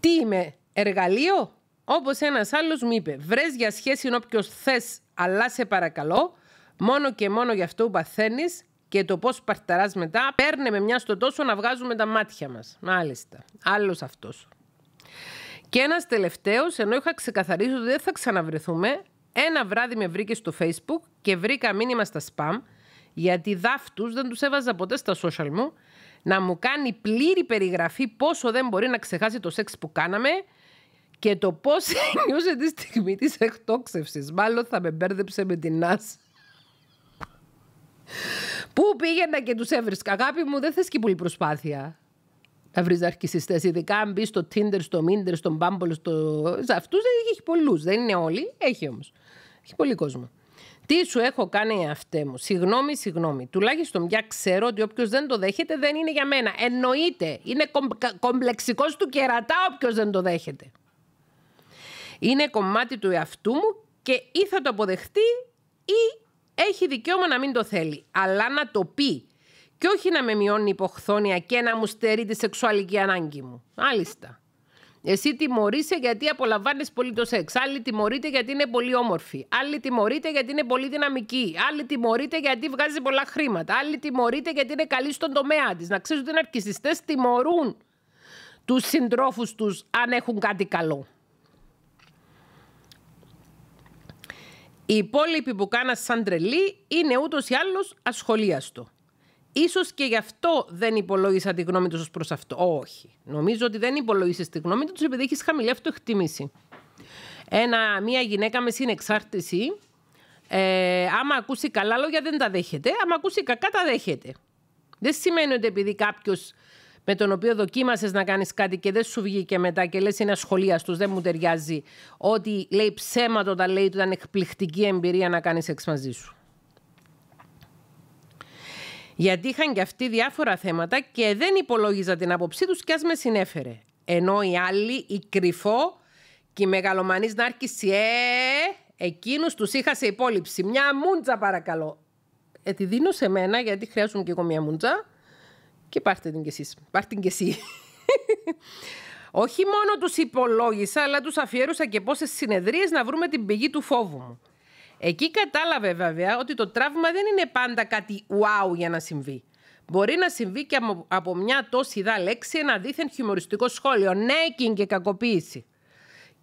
Τι είμαι, εργαλείο. Όπως ένας άλλος μου είπε, βρες για σχέση όποιος θες, αλλά σε παρακαλώ, μόνο και μόνο για αυτό που παθαίνεις και το πώς παρταράς μετά, παίρνε με μια στο τόσο να βγάζουμε τα μάτια μας. Μάλιστα. Άλλος αυτός. Και ένας τελευταίος, ενώ είχα ξεκαθαρίσει ότι δεν θα ξαναβρεθούμε, ένα βράδυ με βρήκε στο Facebook και βρήκα μήνυμα στα spam, γιατί δάφτους δεν τους έβαζα ποτέ στα social μου να μου κάνει πλήρη περιγραφή πόσο δεν μπορεί να ξεχάσει το σεξ που κάναμε και το πώς νιώσε τη στιγμή της εκτόξευσης. Μάλλον θα με μπέρδεψε με την Νας. Πού πήγαινα και τους έβρισκα. Αγάπη μου, δεν θες και πολύ προσπάθεια να βρει αρχισιστέ. Ειδικά αν μπεις στο Tinder, στο Minder, στον Bumble, στο. Σε αυτούς δεν έχει πολλούς. Δεν είναι όλοι. Έχει όμως. Έχει πολύ κόσμο. Τι σου έχω κάνει αυτέ μου. Συγγνώμη, συγγνώμη. Τουλάχιστον μια ξέρω ότι όποιος δεν το δέχεται δεν είναι για μένα. Εννοείται. Είναι κομπλεξικός του κερατά όποιος δεν το δέχεται. Είναι κομμάτι του εαυτού μου και ή θα το αποδεχτεί ή έχει δικαίωμα να μην το θέλει. Αλλά να το πει. Και όχι να με μειώνει υποχθόνια και να μου στερεί τη σεξουαλική ανάγκη μου. Άλιστα. Εσύ τιμωρείσαι γιατί απολαμβάνεις πολύ το σεξ. Άλλοι τιμωρείται γιατί είναι πολύ όμορφη. Άλλοι τιμωρείται γιατί είναι πολύ δυναμική. Άλλοι τιμωρείται γιατί βγάζει πολλά χρήματα. Άλλοι τιμωρείται γιατί είναι καλή στον τομέα της. Να ξέρεις ότι οι ναρκιστέ τιμωρούν τους συντρόφους τους αν έχουν κάτι καλό. Οι υπόλοιποι που κάναν σαν τρελή είναι ούτως ή άλλως ασχολίαστο. Ίσως και γι' αυτό δεν υπολόγισα τη γνώμη τους ως προς αυτό. Όχι. Νομίζω ότι δεν υπολόγισε τη γνώμη τους επειδή έχεις χαμηλή αυτοεκτίμηση. Ένα, μια γυναίκα με συνεξάρτηση, ε, άμα ακούσει καλά λόγια δεν τα δέχεται, άμα ακούσει κακά τα δέχεται. Δεν σημαίνει ότι επειδή κάποιος με τον οποίο δοκίμασες να κάνεις κάτι και δεν σου βγήκε μετά και λες είναι ασχολίαστος, δεν μου ταιριάζει, ότι λέει ψέματα όταν λέει ότι ήταν εκπληκτική εμπειρία να κάνεις σεξ μαζί σου. Γιατί είχαν και αυτοί διάφορα θέματα και δεν υπολόγιζα την άποψή τους και ας με συνέφερε. Ενώ οι άλλοι, η κρυφό και οι μεγαλομανείς Νάρκης, ε, εκείνους τους είχα σε υπόλοιψη. Μια μουντζα παρακαλώ. Ε, τη δίνω σε μένα γιατί χρειάζομαι και εγώ μια μουντζα. Και πάρτε την κι εσείς. Πάρτε την κι εσύ. Όχι μόνο τους υπολόγισα, αλλά τους αφιέρωσα και πόσες συνεδρίες να βρούμε την πηγή του φόβου μου. Εκεί κατάλαβε βέβαια ότι το τραύμα δεν είναι πάντα κάτι wow για να συμβεί. Μπορεί να συμβεί και από μια τόση δά λέξη ένα δίθεν χιουμοριστικό σχόλιο. Ναι, και κακοποίηση.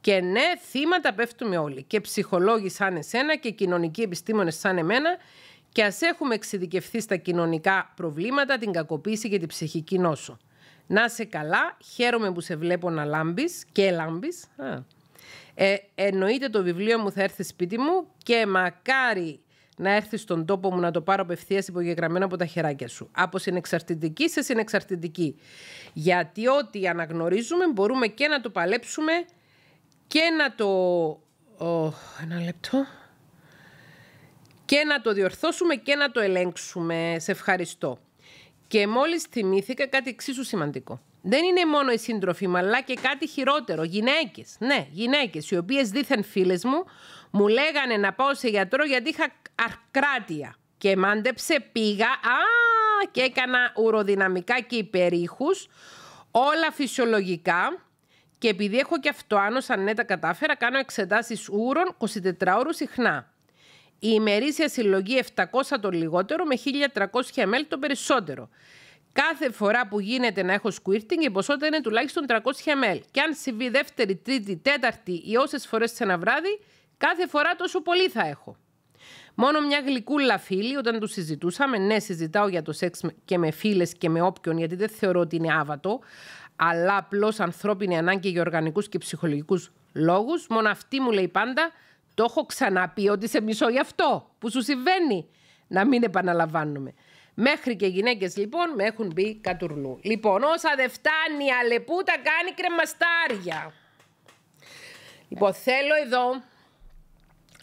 Και ναι, θύματα πέφτουμε όλοι. Και ψυχολόγοι σαν εσένα και κοινωνικοί επιστήμονες σαν εμένα. Και ας έχουμε εξειδικευθεί στα κοινωνικά προβλήματα, την κακοποίηση και την ψυχική νόσο. Να είσαι καλά, χαίρομαι που σε βλέπω να λάμπεις και λάμπεις. Ε, εννοείται το βιβλίο μου θα έρθει σπίτι μου και μακάρι να έρθει στον τόπο μου να το πάρω απευθείας υπογεγραμμένο από τα χεράκια σου. Από συνεξαρτητική σε συνεξαρτητική. Γιατί ό,τι αναγνωρίζουμε μπορούμε και να το παλέψουμε και να το. ένα λεπτό. Και να το διορθώσουμε και να το ελέγξουμε. Σε ευχαριστώ. Και μόλις θυμήθηκα κάτι εξίσου σημαντικό δεν είναι μόνο οι σύντροφοι μου, αλλά και κάτι χειρότερο. Γυναίκες, ναι, γυναίκες, οι οποίες δήθεν φίλες μου, μου λέγανε να πάω σε γιατρό γιατί είχα αρκράτεια. Και μάντεψε, πήγα, α, και έκανα ουροδυναμικά και υπερήχους, όλα φυσιολογικά. Και επειδή έχω και αυτό, αν ναι τα κατάφερα, κάνω εξετάσεις ούρων 24 ώρου συχνά. Η ημερήσια συλλογή 700 το λιγότερο με 1300 ml το περισσότερο. Κάθε φορά που γίνεται να έχω squirting, η ποσότητα είναι τουλάχιστον 300 ml. Και αν συμβεί δεύτερη, τρίτη, τέταρτη ή όσες φορές σε ένα βράδυ, κάθε φορά τόσο πολύ θα έχω. Μόνο μια γλυκούλα φίλη, όταν τους συζητούσαμε, ναι, συζητάω για το σεξ και με φίλες και με όποιον, γιατί δεν θεωρώ ότι είναι άβατο, αλλά απλώς ανθρώπινη ανάγκη για οργανικούς και ψυχολογικούς λόγους. Μόνο αυτή μου λέει πάντα, το έχω ξαναπεί ότι σε μισό γι' αυτό που σου συμβαίνει. Να μην επαναλαμβάνουμε. Μέχρι και γυναίκες λοιπόν με έχουν μπει κατουρνού. Λοιπόν, όσα δεν φτάνει αλεπούτα κάνει κρεμαστάρια. Λοιπόν, θέλω εδώ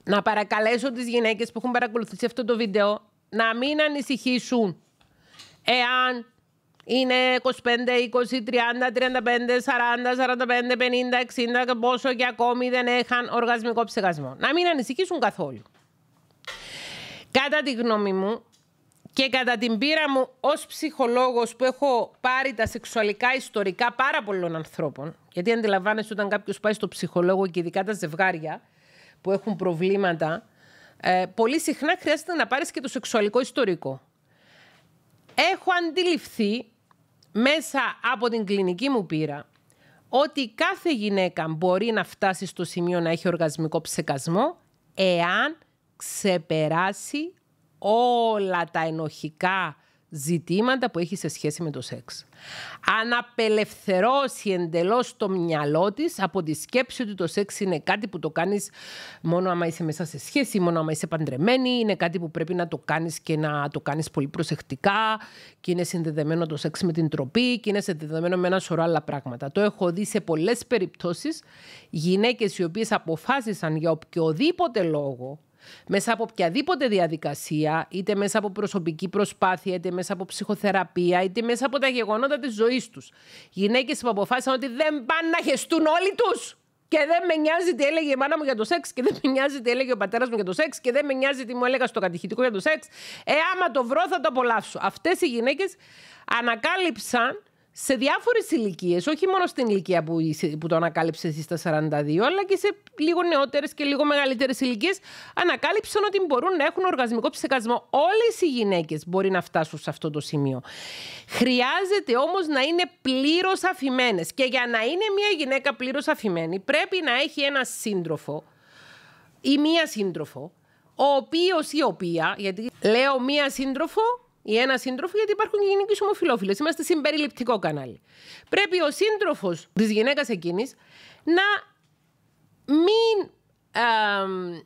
να παρακαλέσω τις γυναίκες που έχουν παρακολουθήσει αυτό το βίντεο να μην ανησυχήσουν εάν είναι 25, 20, 30, 35, 40, 45, 50, 60 πόσο και ακόμη δεν έχαν οργασμικό ψεγασμό. Να μην ανησυχήσουν καθόλου. Κατά τη γνώμη μου, και κατά την πείρα μου ως ψυχολόγος που έχω πάρει τα σεξουαλικά ιστορικά πάρα πολλών ανθρώπων, γιατί αντιλαμβάνεσαι όταν κάποιος πάει στο ψυχολόγο και ειδικά τα ζευγάρια που έχουν προβλήματα, ε, πολύ συχνά χρειάζεται να πάρεις και το σεξουαλικό ιστορικό. Έχω αντιληφθεί μέσα από την κλινική μου πείρα ότι κάθε γυναίκα μπορεί να φτάσει στο σημείο να έχει οργασμικό ψεκασμό εάν ξεπεράσει όλα τα ενοχικά ζητήματα που έχει σε σχέση με το σεξ. Αν απελευθερώσει εντελώς το μυαλό της από τη σκέψη ότι το σεξ είναι κάτι που το κάνεις μόνο άμα είσαι μέσα σε σχέση, μόνο άμα είσαι παντρεμένη, είναι κάτι που πρέπει να το κάνεις και να το κάνεις πολύ προσεκτικά και είναι συνδεδεμένο το σεξ με την τροπή και είναι συνδεδεμένο με ένα σωρό άλλα πράγματα. Το έχω δει σε πολλές περιπτώσεις γυναίκες οι οποίες αποφάσισαν για οποιοδήποτε λόγο μέσα από οποιαδήποτε διαδικασία, είτε μέσα από προσωπική προσπάθεια, είτε μέσα από ψυχοθεραπεία, είτε μέσα από τα γεγονότα της ζωής τους. Γυναίκες που αποφάσισαν ότι δεν πάνε να χεστούν όλοι τους. Και δεν με νοιάζει τι έλεγε η μάνα μου για το σεξ, και δεν με νοιάζει τι έλεγε ο πατέρας μου για το σεξ, και δεν με νοιάζει τι μου έλεγα στο κατηχητικό για το σεξ. Ε, άμα το βρω, θα το απολαύσω. Αυτές οι γυναίκες ανακάλυψαν σε διάφορες ηλικίες, όχι μόνο στην ηλικία που, που το ανακάλυψες εσύ στα 42, αλλά και σε λίγο νεότερες και λίγο μεγαλύτερες ηλικίες, ανακάλυψαν ότι μπορούν να έχουν οργασμικό ψεκασμό. Όλες οι γυναίκες μπορεί να φτάσουν σε αυτό το σημείο. Χρειάζεται όμως να είναι πλήρως αφημένες. Και για να είναι μια γυναίκα πλήρως αφημένη, πρέπει να έχει ένα σύντροφο ή μία σύντροφο, ο οποίος ή οποία, γιατί λέω μία σύντροφο, ή ένα σύντροφο, γιατί υπάρχουν και γυναίκε ομοφυλόφιλες. Είμαστε συμπεριληπτικό κανάλι. Πρέπει ο σύντροφος της γυναίκας εκείνης να μην ε,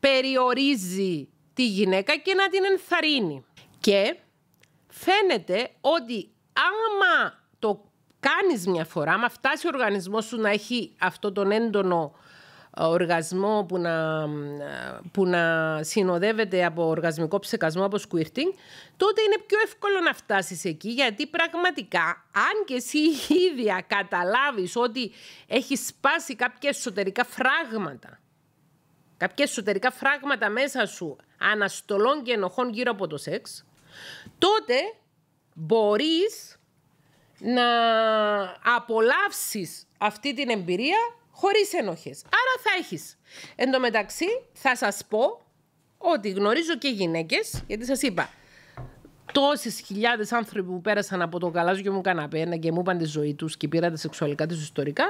περιορίζει τη γυναίκα και να την ενθαρρύνει. Και φαίνεται ότι άμα το κάνεις μια φορά, άμα φτάσει ο οργανισμός σου να έχει αυτό τον έντονο οργασμό που να, που να συνοδεύεται από οργασμικό ψεκασμό, από squirting, τότε είναι πιο εύκολο να φτάσεις εκεί, γιατί πραγματικά, αν και εσύ ίδια καταλάβεις ότι έχεις σπάσει κάποια εσωτερικά φράγματα, κάποια εσωτερικά φράγματα μέσα σου, αναστολών και ενοχών γύρω από το σεξ, τότε μπορείς να απολαύσεις αυτή την εμπειρία χωρίς ενοχές. Άρα θα έχεις. Εν τω μεταξύ, θα σας πω ότι γνωρίζω και γυναίκες, γιατί σας είπα, τόσες χιλιάδες άνθρωποι που πέρασαν από το καλάζιο μου καναπέ και μου είπαν τη ζωή τους και πήραν τα σεξουαλικά τους ιστορικά.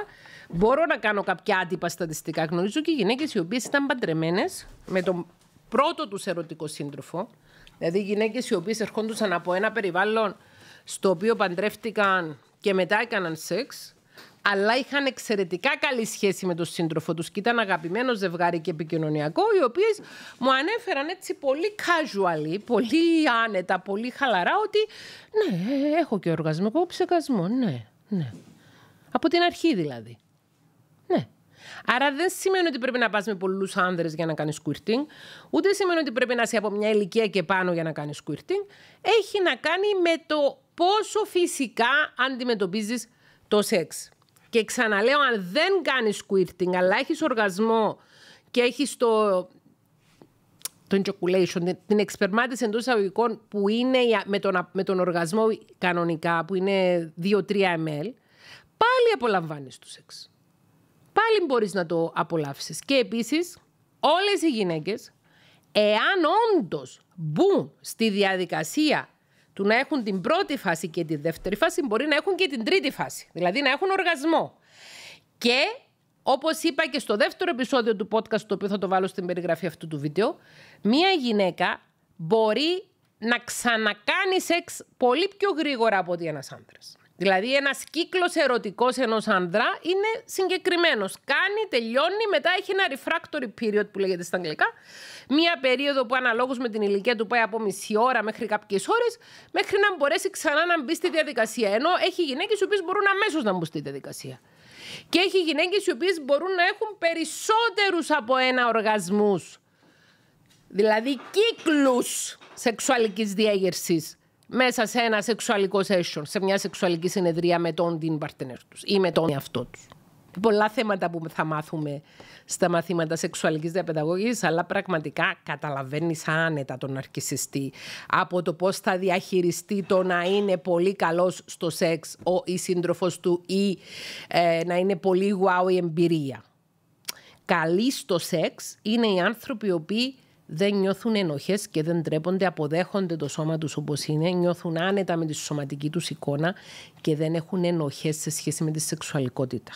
Μπορώ να κάνω κάποια άτυπα στατιστικά. Γνωρίζω και γυναίκες οι οποίες ήταν παντρεμένες με τον πρώτο τους ερωτικό σύντροφο. Δηλαδή γυναίκες οι οποίες ερχόντουσαν από ένα περιβάλλον στο οποίο παντρεύτηκαν και μετά έκαναν σεξ αλλά είχαν εξαιρετικά καλή σχέση με τον σύντροφο τους και ήταν αγαπημένο ζευγάρι και επικοινωνιακό, οι οποίες μου ανέφεραν έτσι πολύ casual, πολύ άνετα, πολύ χαλαρά ότι ναι, έχω και έχω ψεκασμό. Ναι, ναι. Από την αρχή δηλαδή. Ναι. Άρα δεν σημαίνει ότι πρέπει να πας με πολλούς άνδρες για να κάνεις squirting, ούτε σημαίνει ότι πρέπει να είσαι από μια ηλικία και πάνω για να κάνεις squirting. Έχει να κάνει με το πόσο φυσικά αντιμετωπίζεις το σεξ. Και ξαναλέω, αν δεν κάνεις squirting, αλλά έχεις οργασμό και έχεις το, το ejaculation, την εξπερμάτιση εντός εισαγωγικών που είναι με τον, με τον οργασμό κανονικά, που είναι 2-3 ml, πάλι απολαμβάνεις το σεξ. Πάλι μπορείς να το απολαύσεις. Και επίσης, όλες οι γυναίκες, εάν όντως μπουν στη διαδικασία του να έχουν την πρώτη φάση και τη δεύτερη φάση, μπορεί να έχουν και την τρίτη φάση. Δηλαδή να έχουν οργασμό. Και όπως είπα και στο δεύτερο επεισόδιο του podcast, το οποίο θα το βάλω στην περιγραφή αυτού του βίντεο, μία γυναίκα μπορεί να ξανακάνει σεξ πολύ πιο γρήγορα από ότι ένας άντρας. Δηλαδή, ένας κύκλος ερωτικός ενός ανδρά είναι συγκεκριμένος. Κάνει, τελειώνει, μετά έχει ένα refractory period που λέγεται στα αγγλικά. Μία περίοδο που αναλόγως με την ηλικία του πάει από μισή ώρα μέχρι κάποιες ώρες, μέχρι να μπορέσει ξανά να μπει στη διαδικασία. Ενώ έχει γυναίκες οι οποίες μπορούν αμέσως να μπουν στη διαδικασία. Και έχει γυναίκες οι οποίες μπορούν να έχουν περισσότερους από ένα οργασμού. Δηλαδή κύκλους σεξουαλικής διέγερσης μέσα σε ένα σεξουαλικό session, σε μια σεξουαλική συνεδρία με τον την παρτενέρ τους ή με τον εαυτό τους. Πολλά θέματα που θα μάθουμε στα μαθήματα σεξουαλικής διαπαιδαγωγής, αλλά πραγματικά καταλαβαίνεις άνετα τον αρκισιστή από το πώς θα διαχειριστεί το να είναι πολύ καλός στο σεξ ο, η σύντροφος του ή ε, να είναι πολύ wow η εμπειρία. Καλοί στο σεξ είναι οι άνθρωποι οι οποίοι δεν νιώθουν ενοχές και δεν τρέπονται, αποδέχονται το σώμα τους όπως είναι, νιώθουν άνετα με τη σωματική τους εικόνα και δεν έχουν ενοχές σε σχέση με τη σεξουαλικότητα.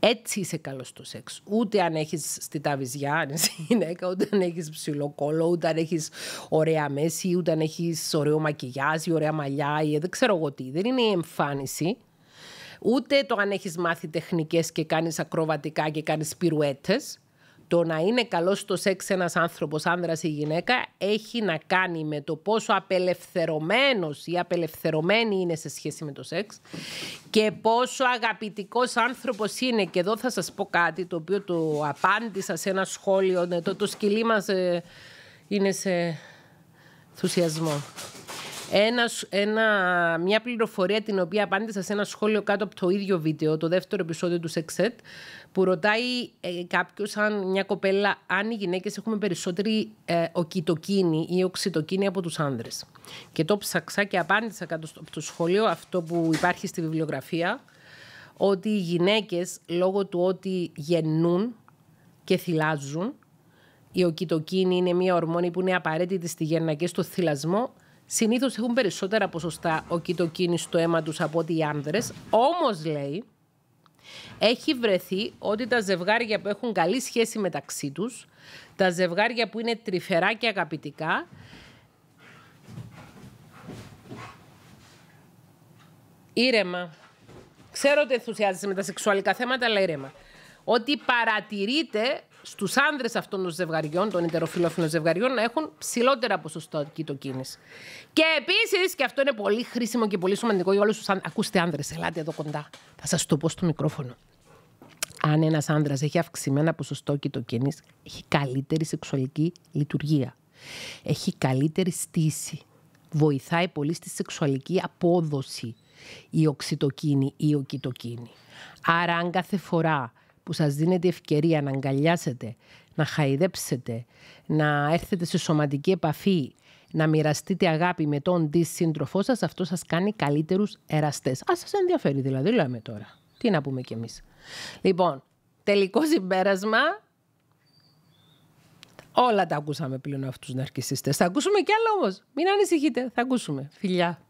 Έτσι είσαι καλός στο σεξ. Ούτε αν έχεις στη ταβιζιά, αν είσαι γυναίκα, ούτε αν έχεις ψηλό κόλλο, ούτε αν έχεις ωραία μέση, ούτε αν έχεις ωραίο μακιγιάζ ή ωραία μαλλιά ή δεν ξέρω εγώ τι. Δεν είναι η εμφάνιση. Ούτε το αν έχεις μάθει τεχνικές και κάνεις ακροβατικά και κάνεις πυρουέτες το να είναι καλός στο σεξ ένας άνθρωπος, άνδρας ή γυναίκα, έχει να κάνει με το πόσο απελευθερωμένος ή απελευθερωμένη είναι σε σχέση με το σεξ και πόσο αγαπητικός άνθρωπος είναι. Και εδώ θα σας πω κάτι το οποίο το απάντησα σε ένα σχόλιο. Ναι, το, το σκυλί μας ε, είναι σε ενθουσιασμό. Ένας, μια πληροφορία την οποία απάντησα σε ένα σχόλιο κάτω από το ίδιο βίντεο, το δεύτερο επεισόδιο του Σεξέτ, που ρωτάει ε, κάποιος αν μια κοπέλα, αν οι γυναίκες έχουμε περισσότερη ε, οκυτοκίνη ή οξυτοκίνη από τους άνδρες. Και το ψάξα και απάντησα κάτω στο, το σχολείο αυτό που υπάρχει στη βιβλιογραφία, ότι οι γυναίκες λόγω του ότι γεννούν και θυλάζουν, η οκυτοκίνη είναι μια ορμόνη που είναι απαραίτητη στη γέννα και στο θυλασμό. Συνήθως έχουν περισσότερα ποσοστά οκυτοκίνη στο αίμα τους από ότι οι άνδρες. Όμως λέει, έχει βρεθεί ότι τα ζευγάρια που έχουν καλή σχέση μεταξύ τους, τα ζευγάρια που είναι τρυφερά και αγαπητικά, ήρεμα. Ξέρω ότι ενθουσιάζεσαι με τα σεξουαλικά θέματα, αλλά ήρεμα. Ότι παρατηρείται στους άνδρες αυτών των ζευγαριών, των ετεροφιλόφιλων ζευγαριών, να έχουν ψηλότερα ποσοστά κοιτοκίνης. Και επίσης, και αυτό είναι πολύ χρήσιμο και πολύ σημαντικό για όλους τους άνδρε. Ακούστε, άνδρες, ελάτε εδώ κοντά. Θα σας το πω στο μικρόφωνο. Αν ένας άνδρας έχει αυξημένα ποσοστό κοιτοκίνης, έχει καλύτερη σεξουαλική λειτουργία. Έχει καλύτερη στήση. Βοηθάει πολύ στη σεξουαλική απόδοση η οξυτοκίνη ή ο οκυτοκινη Άρα, αν κάθε φορά που σας δίνεται ευκαιρία να αγκαλιάσετε, να χαϊδέψετε, να έρθετε σε σωματική επαφή, να μοιραστείτε αγάπη με τον τη σύντροφό σας, αυτό σας κάνει καλύτερους εραστές. Α, σας ενδιαφέρει δηλαδή, λέμε τώρα. Τι να πούμε κι εμείς. Λοιπόν, τελικό συμπέρασμα, Όλα τα ακούσαμε πλέον αυτούς τους ναρκιστέ. Θα ακούσουμε κι άλλο όμως. Μην ανησυχείτε, θα ακούσουμε. Φιλιά.